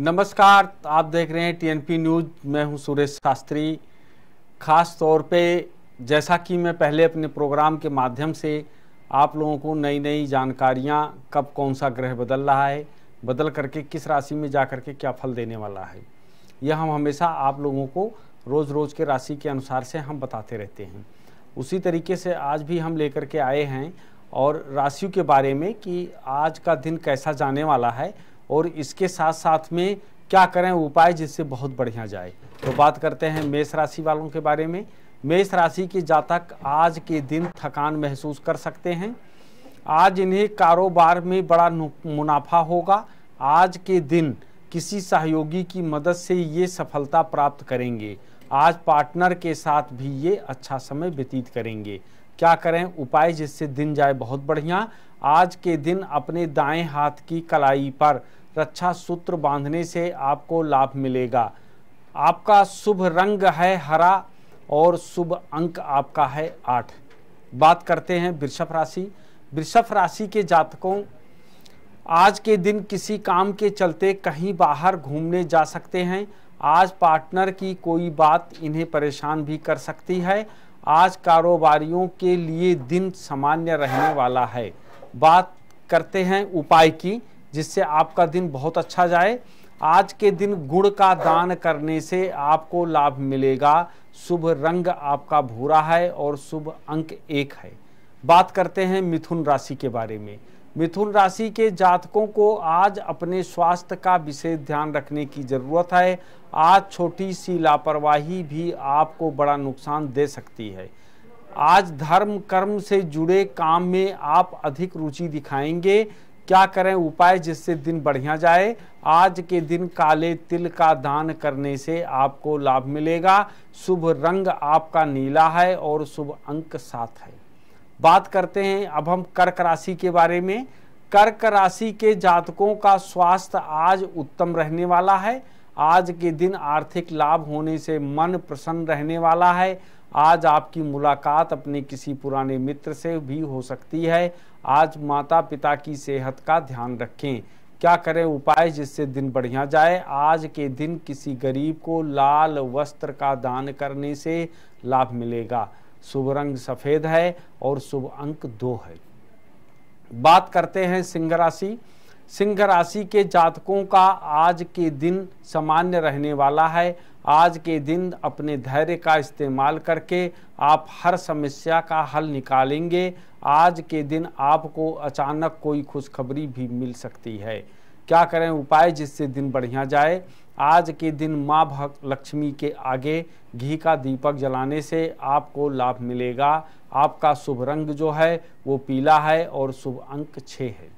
नमस्कार आप देख रहे हैं टीएनपी न्यूज़ मैं हूं सुरेश शास्त्री खास तौर पे जैसा कि मैं पहले अपने प्रोग्राम के माध्यम से आप लोगों को नई नई जानकारियां कब कौन सा ग्रह बदल रहा है बदल करके किस राशि में जा करके क्या फल देने वाला है यह हम हमेशा आप लोगों को रोज़ रोज़ के राशि के अनुसार से हम बताते रहते हैं उसी तरीके से आज भी हम लेकर के आए हैं और राशियों के बारे में कि आज का दिन कैसा जाने वाला है और इसके साथ साथ में क्या करें उपाय जिससे बहुत बढ़िया जाए तो बात करते हैं मेष राशि वालों के बारे में मेष राशि के जातक आज के दिन थकान महसूस कर सकते हैं आज इन्हें कारोबार में बड़ा मुनाफा होगा आज के दिन किसी सहयोगी की मदद से ये सफलता प्राप्त करेंगे आज पार्टनर के साथ भी ये अच्छा समय व्यतीत करेंगे क्या करें उपाय जिससे दिन जाए बहुत बढ़िया आज के दिन अपने दाएं हाथ की कलाई पर रक्षा सूत्र बांधने से आपको लाभ मिलेगा आपका शुभ रंग है हरा और शुभ अंक आपका है आठ बात करते हैं वृषभ राशि वृषभ राशि के जातकों आज के दिन किसी काम के चलते कहीं बाहर घूमने जा सकते हैं आज पार्टनर की कोई बात इन्हें परेशान भी कर सकती है आज कारोबारियों के लिए दिन सामान्य रहने वाला है बात करते हैं उपाय की जिससे आपका दिन बहुत अच्छा जाए आज के दिन गुड़ का दान करने से आपको लाभ मिलेगा शुभ रंग आपका भूरा है और शुभ अंक एक है बात करते हैं मिथुन राशि के बारे में मिथुन राशि के जातकों को आज अपने स्वास्थ्य का विशेष ध्यान रखने की ज़रूरत है आज छोटी सी लापरवाही भी आपको बड़ा नुकसान दे सकती है आज धर्म कर्म से जुड़े काम में आप अधिक रुचि दिखाएंगे क्या करें उपाय जिससे दिन बढ़िया जाए आज के दिन काले तिल का दान करने से आपको लाभ मिलेगा शुभ रंग आपका नीला है और शुभ अंक सात है बात करते हैं अब हम कर्क राशि के बारे में कर्क राशि के जातकों का स्वास्थ्य आज उत्तम रहने वाला है आज के दिन आर्थिक लाभ होने से मन प्रसन्न रहने वाला है आज आपकी मुलाकात अपने किसी पुराने मित्र से भी हो सकती है आज माता पिता की सेहत का ध्यान रखें क्या करें उपाय जिससे दिन बढ़िया जाए आज के दिन किसी गरीब को लाल वस्त्र का दान करने से लाभ मिलेगा शुभ रंग सफ़ेद है और शुभ अंक दो है बात करते हैं सिंह राशि सिंह राशि के जातकों का आज के दिन सामान्य रहने वाला है आज के दिन अपने धैर्य का इस्तेमाल करके आप हर समस्या का हल निकालेंगे आज के दिन आपको अचानक कोई खुशखबरी भी मिल सकती है क्या करें उपाय जिससे दिन बढ़िया जाए आज के दिन माँ भक्त लक्ष्मी के आगे घी का दीपक जलाने से आपको लाभ मिलेगा आपका शुभ रंग जो है वो पीला है और शुभ अंक छः है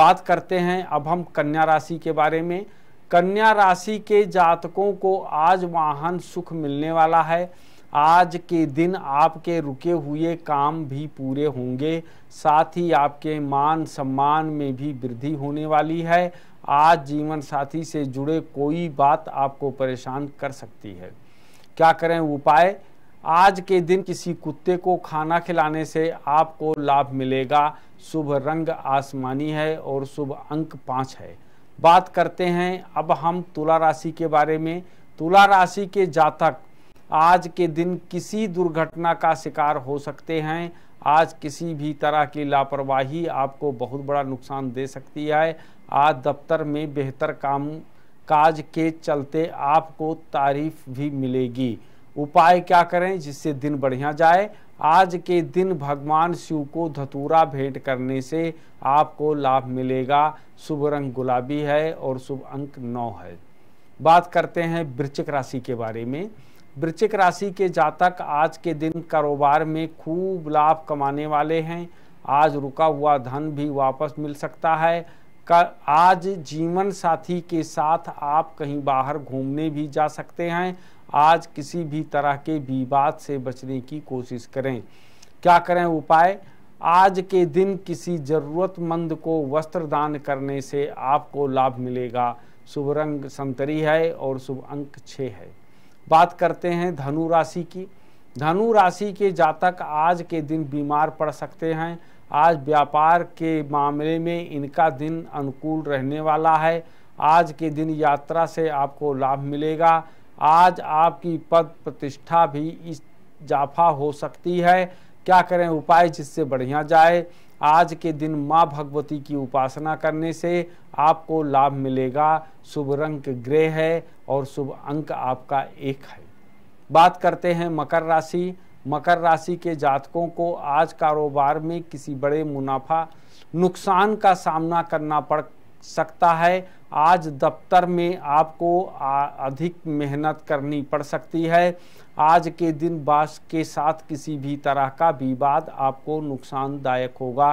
बात करते हैं अब हम कन्या राशि के बारे में कन्या राशि के जातकों को आज वाहन सुख मिलने वाला है आज के दिन आपके रुके हुए काम भी पूरे होंगे साथ ही आपके मान सम्मान में भी वृद्धि होने वाली है आज जीवन साथी से जुड़े कोई बात आपको परेशान कर सकती है क्या करें उपाय आज के दिन किसी कुत्ते को खाना खिलाने से आपको लाभ मिलेगा शुभ रंग आसमानी है और शुभ अंक पाँच है बात करते हैं अब हम तुला राशि के बारे में तुला राशि के जातक आज के दिन किसी दुर्घटना का शिकार हो सकते हैं आज किसी भी तरह की लापरवाही आपको बहुत बड़ा नुकसान दे सकती है आज दफ्तर में बेहतर काम काज के चलते आपको तारीफ भी मिलेगी उपाय क्या करें जिससे दिन बढ़िया जाए आज के दिन भगवान शिव को धतूरा भेंट करने से आपको लाभ मिलेगा शुभ रंग गुलाबी है और शुभ अंक नौ है बात करते हैं वृश्चिक राशि के बारे में वृश्चिक राशि के जातक आज के दिन कारोबार में खूब लाभ कमाने वाले हैं आज रुका हुआ धन भी वापस मिल सकता है आज जीवन साथी के साथ आप कहीं बाहर घूमने भी जा सकते हैं आज किसी भी तरह के विवाद से बचने की कोशिश करें क्या करें उपाय आज के दिन किसी ज़रूरतमंद को वस्त्र दान करने से आपको लाभ मिलेगा शुभ रंग संतरी है और शुभ अंक छः है बात करते हैं धनु राशि की धनु राशि के जातक आज के दिन बीमार पड़ सकते हैं आज व्यापार के मामले में इनका दिन अनुकूल रहने वाला है आज के दिन यात्रा से आपको लाभ मिलेगा आज आपकी पद प्रतिष्ठा भी इस जाफा हो सकती है क्या करें उपाय जिससे बढ़िया जाए आज के दिन माँ भगवती की उपासना करने से आपको लाभ मिलेगा शुभ रंग ग्रह है और शुभ अंक आपका एक है बात करते हैं मकर राशि मकर राशि के जातकों को आज कारोबार में किसी बड़े मुनाफा नुकसान का सामना करना पड़ सकता है आज दफ्तर में आपको अधिक मेहनत करनी पड़ सकती है आज के दिन बास के साथ किसी भी तरह का विवाद आपको नुकसानदायक होगा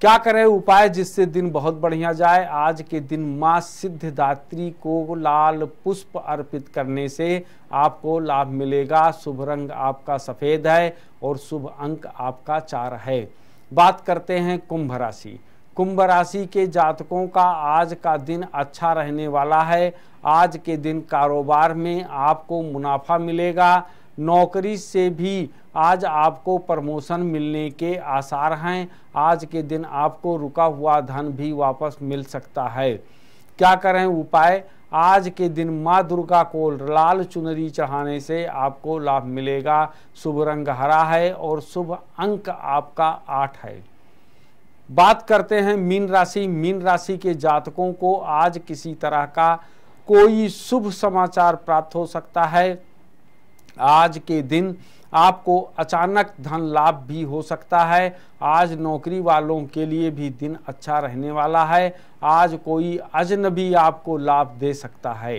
क्या करें उपाय जिससे दिन बहुत बढ़िया जाए आज के दिन माँ सिद्धदात्री को लाल पुष्प अर्पित करने से आपको लाभ मिलेगा शुभ रंग आपका सफ़ेद है और शुभ अंक आपका चार है बात करते हैं कुंभ राशि कुंभ राशि के जातकों का आज का दिन अच्छा रहने वाला है आज के दिन कारोबार में आपको मुनाफा मिलेगा नौकरी से भी आज आपको प्रमोशन मिलने के आसार हैं आज के दिन आपको रुका हुआ धन भी वापस मिल सकता है क्या करें उपाय आज के दिन माँ दुर्गा को लाल चुनरी चढ़ाने से आपको लाभ मिलेगा शुभ रंग हरा है और शुभ अंक आपका आठ है बात करते हैं मीन राशि मीन राशि के जातकों को आज किसी तरह का कोई शुभ समाचार प्राप्त हो सकता है आज के दिन आपको अचानक धन लाभ भी हो सकता है आज नौकरी वालों के लिए भी दिन अच्छा रहने वाला है आज कोई अजनबी आपको लाभ दे सकता है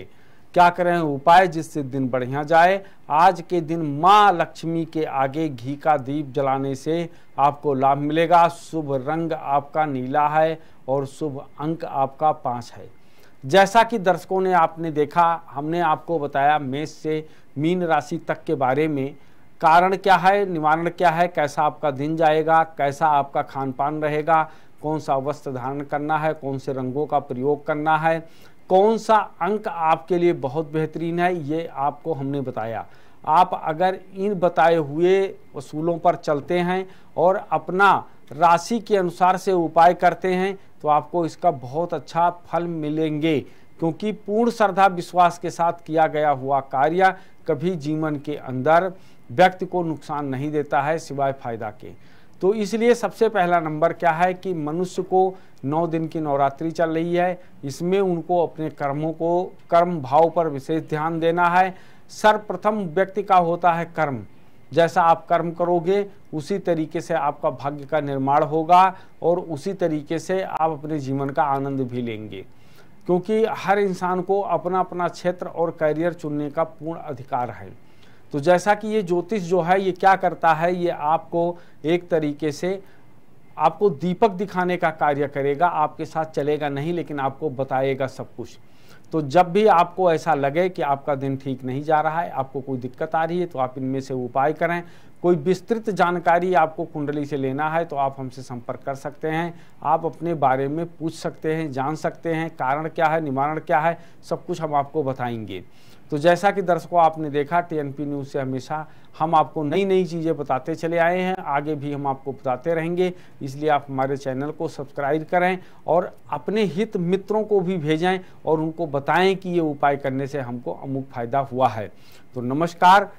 क्या करें उपाय जिससे दिन बढ़िया जाए आज के दिन माँ लक्ष्मी के आगे घी का दीप जलाने से आपको लाभ मिलेगा शुभ रंग आपका नीला है और शुभ अंक आपका पाँच है जैसा कि दर्शकों ने आपने देखा हमने आपको बताया मेष से मीन राशि तक के बारे में कारण क्या है निवारण क्या है कैसा आपका दिन जाएगा कैसा आपका खान पान रहेगा कौन सा वस्त्र धारण करना है कौन से रंगों का प्रयोग करना है कौन सा अंक आपके लिए बहुत बेहतरीन है ये आपको हमने बताया आप अगर इन बताए हुए असूलों पर चलते हैं और अपना राशि के अनुसार से उपाय करते हैं तो आपको इसका बहुत अच्छा फल मिलेंगे क्योंकि पूर्ण श्रद्धा विश्वास के साथ किया गया हुआ कार्य कभी जीवन के अंदर व्यक्ति को नुकसान नहीं देता है सिवाय फायदा के तो इसलिए सबसे पहला नंबर क्या है कि मनुष्य को नौ दिन की नवरात्रि चल रही है इसमें उनको अपने कर्मों को कर्म भाव पर विशेष ध्यान देना है सर्वप्रथम व्यक्ति का होता है कर्म जैसा आप कर्म करोगे उसी तरीके से आपका भाग्य का निर्माण होगा और उसी तरीके से आप अपने जीवन का आनंद भी लेंगे क्योंकि हर इंसान को अपना अपना क्षेत्र और करियर चुनने का पूर्ण अधिकार है तो जैसा कि ये ज्योतिष जो है ये क्या करता है ये आपको एक तरीके से आपको दीपक दिखाने का कार्य करेगा आपके साथ चलेगा नहीं लेकिन आपको बताएगा सब कुछ तो जब भी आपको ऐसा लगे कि आपका दिन ठीक नहीं जा रहा है आपको कोई दिक्कत आ रही है तो आप इनमें से उपाय करें कोई विस्तृत जानकारी आपको कुंडली से लेना है तो आप हमसे संपर्क कर सकते हैं आप अपने बारे में पूछ सकते हैं जान सकते हैं कारण क्या है निवारण क्या है सब कुछ हम आपको बताएंगे तो जैसा कि दर्शकों आपने देखा टीएनपी न्यूज़ से हमेशा हम आपको नई नई चीज़ें बताते चले आए हैं आगे भी हम आपको बताते रहेंगे इसलिए आप हमारे चैनल को सब्सक्राइब करें और अपने हित मित्रों को भी भेजें और उनको बताएं कि ये उपाय करने से हमको अमुक फ़ायदा हुआ है तो नमस्कार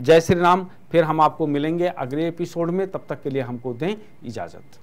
जय श्री राम फिर हम आपको मिलेंगे अगले एपिसोड में तब तक के लिए हमको दें इजाज़त